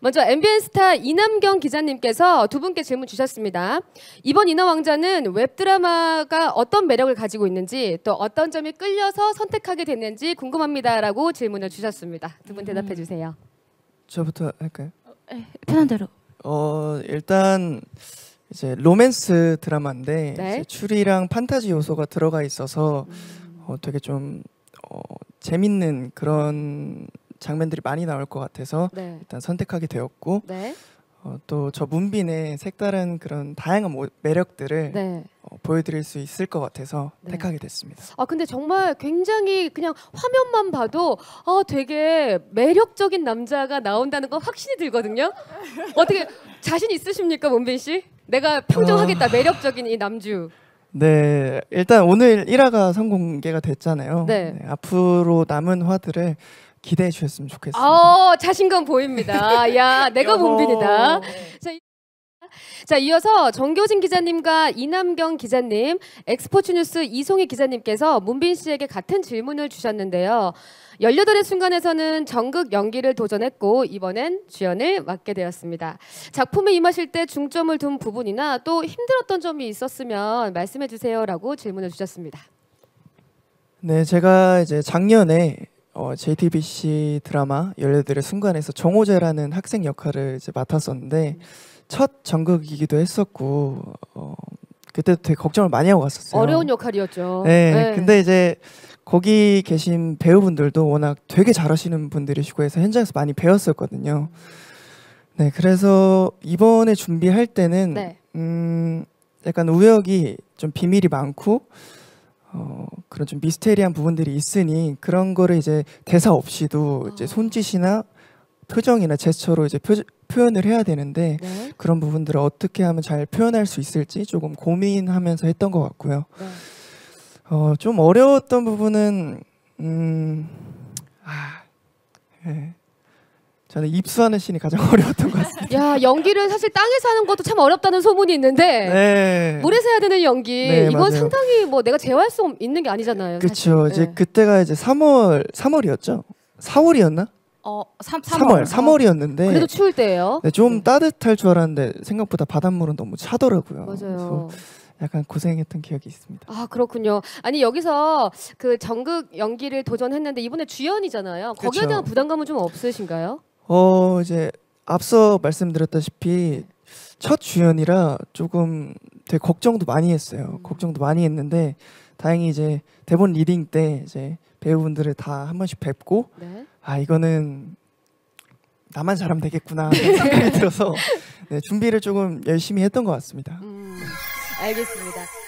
먼저 MBN 스타 이남경 기자님께서 두 분께 질문 주셨습니다. 이번 인어 왕자는 웹드라마가 어떤 매력을 가지고 있는지 또 어떤 점이 끌려서 선택하게 됐는지 궁금합니다라고 질문을 주셨습니다. 두 분 대답해 음. 주세요. 저부터 할까요? 네, 편한 대로. 어 일단 이제 로맨스 드라마인데 네. 이제 추리랑 판타지 요소가 들어가 있어서 음. 어, 되게 좀 어, 재밌는 그런 장면들이 많이 나올 것 같아서 네. 일단 선택하게 되었고 네. 어, 또저 문빈의 색다른 그런 다양한 모, 매력들을 네. 어, 보여드릴 수 있을 것 같아서 네. 택하게 됐습니다. 아 근데 정말 굉장히 그냥 화면만 봐도 아 되게 매력적인 남자가 나온다는 건 확신이 들거든요. 어떻게 자신 있으십니까 문빈 씨? 내가 평정하겠다 어... 매력적인 이 남주. 네 일단 오늘 1화가 선공개가 됐잖아요. 네. 네. 앞으로 남은 화들을 기대해 주셨으면 좋겠습니다. 어, 자신감 보입니다. 야, 내가 본빈이다. 자, 이어서 정교진 기자님과 이남경 기자님, 엑스포츠 뉴스 이송희 기자님께서 문빈 씨에게 같은 질문을 주셨는데요. 18의 순간에서는 전극 연기를 도전했고 이번엔 주연을 맡게 되었습니다. 작품에 임하실 때 중점을 둔 부분이나 또 힘들었던 점이 있었으면 말씀해 주세요라고 질문을 주셨습니다. 네, 제가 이제 작년에 어, JTBC 드라마 열려들의 순간에서 정호재라는 학생 역할을 이제 맡았었는데 음. 첫 전극이기도 했었고 어, 그때도 되게 걱정을 많이 하고 갔었어요. 어려운 역할이었죠. 네, 네. 근데 이제 거기 계신 배우분들도 워낙 되게 잘하시는 분들이시고 해서 현장에서 많이 배웠었거든요. 네, 그래서 이번에 준비할 때는 네. 음, 약간 우혁이 좀 비밀이 많고 그런 좀 미스테리한 부분들이 있으니 그런 거를 이제 대사 없이도 아. 이제 손짓이나 표정이나 제스처로 이제 표, 현을 해야 되는데 네. 그런 부분들을 어떻게 하면 잘 표현할 수 있을지 조금 고민하면서 했던 것 같고요. 네. 어, 좀 어려웠던 부분은 음, 아, 네. 저는 입수하는 신이 가장 어려웠던 것 같습니다. 야 연기를 사실 땅에서 하는 것도 참 어렵다는 소문이 있는데 네. 물에서 해야 되는 연기 네, 이건 맞아요. 상당히 뭐 내가 재활 수 있는 게 아니잖아요. 그렇죠. 이제 네. 그때가 이제 3월 3월이었죠. 4월이었나? 어, 3, 3월. 3월 어. 이었는데 그래도 추울 때예요. 네, 좀 음. 따뜻할 줄 알았는데 생각보다 바닷물은 너무 차더라고요. 맞아요. 약간 고생했던 기억이 있습니다. 아 그렇군요. 아니 여기서 그 전극 연기를 도전했는데 이번에 주연이잖아요. 거기에 그렇 대한 부담감은 좀 없으신가요? 어 이제 앞서 말씀드렸다시피 첫 주연이라 조금 되게 걱정도 많이 했어요. 음. 걱정도 많이 했는데 다행히 이제 대본 리딩 때 이제 배우분들을 다 한 번씩 뵙고 네. 아 이거는 나만 잘하면 되겠구나 생각이 들어서 네, 준비를 조금 열심히 했던 것 같습니다. 음, 알겠습니다.